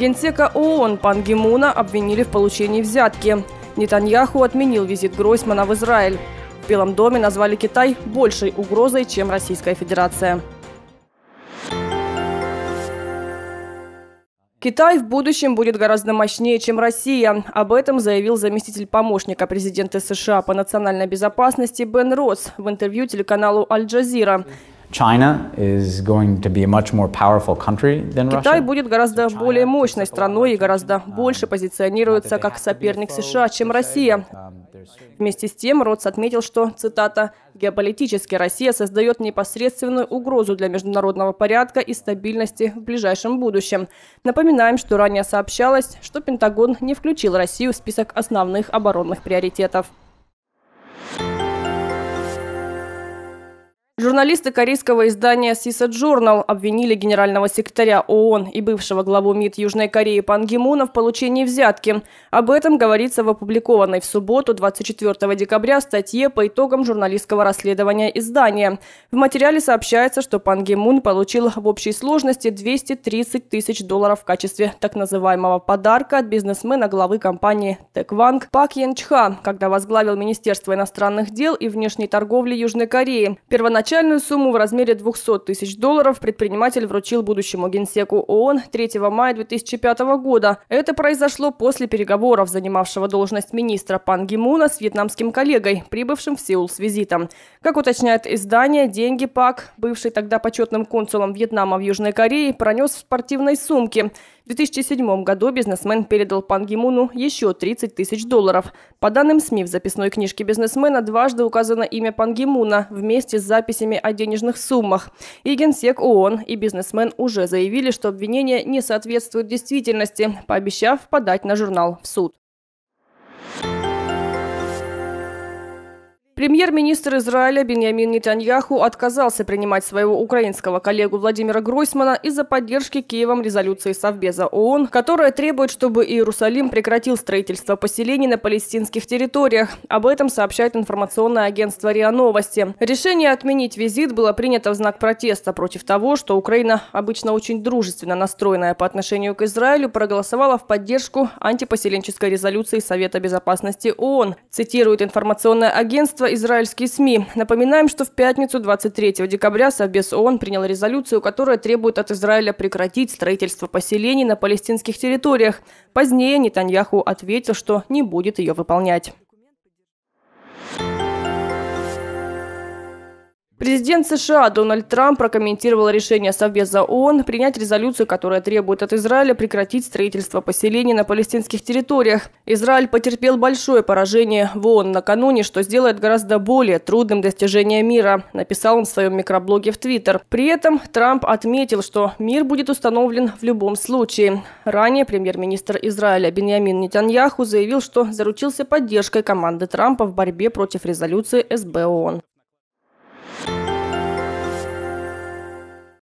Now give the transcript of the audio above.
Генсека ООН Пан Гимуна обвинили в получении взятки. Нетаньяху отменил визит Гройсмана в Израиль. В Белом доме назвали Китай большей угрозой, чем Российская Федерация. Китай в будущем будет гораздо мощнее, чем Россия. Об этом заявил заместитель помощника президента США по национальной безопасности Бен Росс в интервью телеканалу «Аль-Джазира». Китай будет гораздо более мощной страной и гораздо больше позиционируется как соперник США, чем Россия. Um, Вместе с тем Ротс отметил, что, цитата, «геополитически Россия создает непосредственную угрозу для международного порядка и стабильности в ближайшем будущем». Напоминаем, что ранее сообщалось, что Пентагон не включил Россию в список основных оборонных приоритетов. Журналисты корейского издания CSAT Journal обвинили генерального секретаря ООН и бывшего главу МИД Южной Кореи Пан Гимуна в получении взятки. Об этом говорится в опубликованной в субботу 24 декабря статье по итогам журналистского расследования издания. В материале сообщается, что Пан Гимун получил в общей сложности 230 тысяч долларов в качестве так называемого подарка от бизнесмена главы компании Текванг Пак Йен Чха, когда возглавил Министерство иностранных дел и внешней торговли Южной Кореи. Первоначально Начальную сумму в размере 200 тысяч долларов предприниматель вручил будущему генсеку ООН 3 мая 2005 года. Это произошло после переговоров занимавшего должность министра Пан Гимуна с вьетнамским коллегой, прибывшим в Сеул с визитом. Как уточняет издание, деньги Пак, бывший тогда почетным консулом Вьетнама в Южной Корее, пронес в спортивной сумке – 2007 году бизнесмен передал Пан Гимуну еще 30 тысяч долларов. По данным СМИ, в записной книжке бизнесмена дважды указано имя Пан Гимуна вместе с записями о денежных суммах. И генсек ООН, и бизнесмен уже заявили, что обвинения не соответствуют действительности, пообещав подать на журнал в суд. Премьер-министр Израиля Беньямин Нетаньяху отказался принимать своего украинского коллегу Владимира Гройсмана из-за поддержки Киевом резолюции Совбеза ООН, которая требует, чтобы Иерусалим прекратил строительство поселений на палестинских территориях. Об этом сообщает информационное агентство РИА Новости. Решение отменить визит было принято в знак протеста против того, что Украина, обычно очень дружественно настроенная по отношению к Израилю, проголосовала в поддержку антипоселенческой резолюции Совета Безопасности ООН, цитирует информационное агентство израильские СМИ. Напоминаем, что в пятницу 23 декабря Совбез ООН принял резолюцию, которая требует от Израиля прекратить строительство поселений на палестинских территориях. Позднее Нетаньяху ответил, что не будет ее выполнять. Президент США Дональд Трамп прокомментировал решение Совбеза ООН принять резолюцию, которая требует от Израиля прекратить строительство поселений на палестинских территориях. Израиль потерпел большое поражение в ООН накануне, что сделает гораздо более трудным достижение мира, написал он в своем микроблоге в Твиттер. При этом Трамп отметил, что мир будет установлен в любом случае. Ранее премьер-министр Израиля Беньямин Нетаньяху заявил, что заручился поддержкой команды Трампа в борьбе против резолюции СБ ООН.